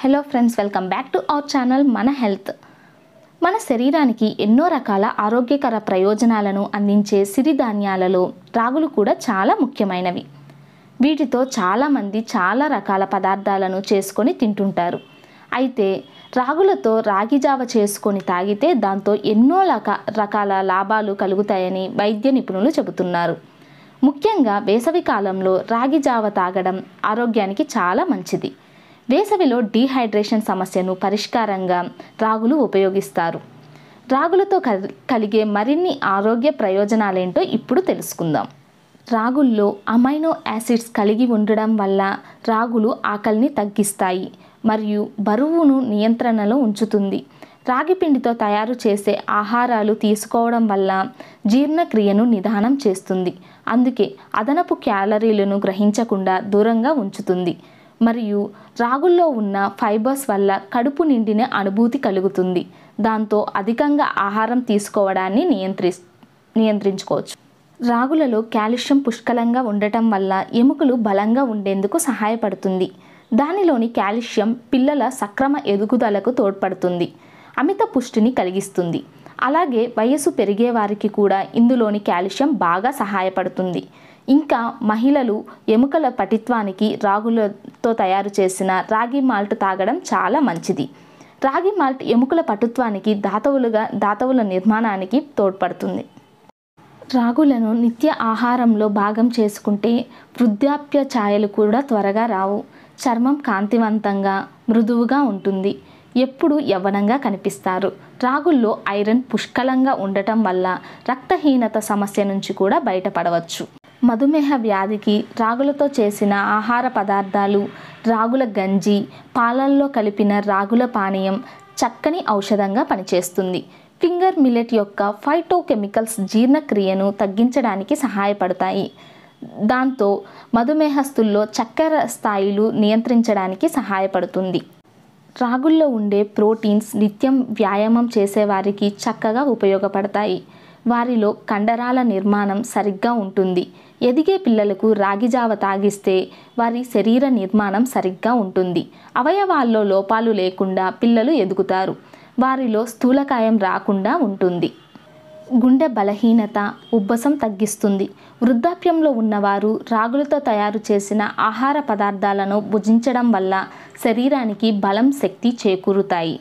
hello friends welcome back to our channel మన health మన శరీరానికి ఎన్నో రకాల ఆరోగ్యకర ప్రయోజనాలను అందించే సిరిధాన్యాలలో రాగులు కూడా చాలా ముఖ్యమైనవి వీటితో చాలామంది చాలా రకాల పదార్థాలను చేసుకొని తింటుంటారు అయితే రాగులతో రాగి జావ చేసుకొని తాగితే దాంతో ఎన్నో రకాల లాభాలు కలుగుతాయని వైద్య నిపుణులు చెబుతున్నారు ముఖ్యంగా వేసవి కాలంలో రాగి జావ తాగడం ఆరోగ్యానికి చాలా మంచిది వేసవిలో డీహైడ్రేషన్ సమస్యను పరిష్కారంగా రాగులు ఉపయోగిస్తారు రాగులతో కలిగే మరిన్ని ఆరోగ్య ప్రయోజనాలేంటో ఇప్పుడు తెలుసుకుందాం రాగుల్లో అమైనో యాసిడ్స్ కలిగి ఉండడం వల్ల రాగులు ఆకలిని తగ్గిస్తాయి మరియు బరువును నియంత్రణలో ఉంచుతుంది రాగి పిండితో తయారు చేసే ఆహారాలు తీసుకోవడం వల్ల జీర్ణక్రియను నిదానం చేస్తుంది అందుకే అదనపు క్యాలరీలను గ్రహించకుండా దూరంగా ఉంచుతుంది మరియు రాగుల్లో ఉన్న ఫైబర్స్ వల్ల కడుపు నిండిన అనుభూతి కలుగుతుంది దాంతో అధికంగా ఆహారం తీసుకోవడాన్ని నియంత్రి నియంత్రించుకోవచ్చు రాగులలో కాల్షియం పుష్కలంగా ఉండటం వల్ల ఎముకలు బలంగా ఉండేందుకు సహాయపడుతుంది దానిలోని కాల్షియం పిల్లల సక్రమ ఎదుగుదలకు తోడ్పడుతుంది అమిత పుష్టిని కలిగిస్తుంది అలాగే వయసు పెరిగే వారికి కూడా ఇందులోని కాల్షియం బాగా సహాయపడుతుంది ఇంకా మహిళలు ఎముకల పటిత్వానికి రాగులతో తయారు చేసిన రాగి మాల్ట్ తాగడం చాలా మంచిది రాగి మాల్ట్ ఎముకల పటుత్వానికి దాతవులుగా దాతవుల నిర్మాణానికి తోడ్పడుతుంది రాగులను నిత్య ఆహారంలో భాగం చేసుకుంటే వృద్ధాప్య ఛాయలు కూడా త్వరగా రావు చర్మం కాంతివంతంగా మృదువుగా ఉంటుంది ఎప్పుడు యవ్వనంగా కనిపిస్తారు రాగుల్లో ఐరన్ పుష్కలంగా ఉండటం వల్ల రక్తహీనత సమస్య నుంచి కూడా బయటపడవచ్చు మధుమేహ వ్యాధికి రాగులతో చేసిన ఆహార పదార్థాలు రాగుల గంజి పాలల్లో కలిపిన రాగుల పానీయం చక్కని ఔషధంగా పనిచేస్తుంది ఫింగర్ మిలెట్ యొక్క ఫైటోకెమికల్స్ జీర్ణక్రియను తగ్గించడానికి సహాయపడతాయి దాంతో మధుమేహస్తుల్లో చక్కెర స్థాయిలు నియంత్రించడానికి సహాయపడుతుంది రాగుల్లో ఉండే ప్రోటీన్స్ నిత్యం వ్యాయామం చేసేవారికి చక్కగా ఉపయోగపడతాయి వారిలో కండరాల నిర్మాణం సరిగ్గా ఉంటుంది ఎదిగే పిల్లలకు రాగి జావ తాగిస్తే వారి శరీర నిర్మాణం సరిగ్గా ఉంటుంది అవయవాల్లో లోపాలు లేకుండా పిల్లలు ఎదుగుతారు వారిలో స్థూలకాయం రాకుండా ఉంటుంది గుండె బలహీనత ఉబ్బసం తగ్గిస్తుంది వృద్ధాప్యంలో ఉన్నవారు రాగులతో తయారు చేసిన ఆహార పదార్థాలను భుజించడం వల్ల శరీరానికి బలం శక్తి చేకూరుతాయి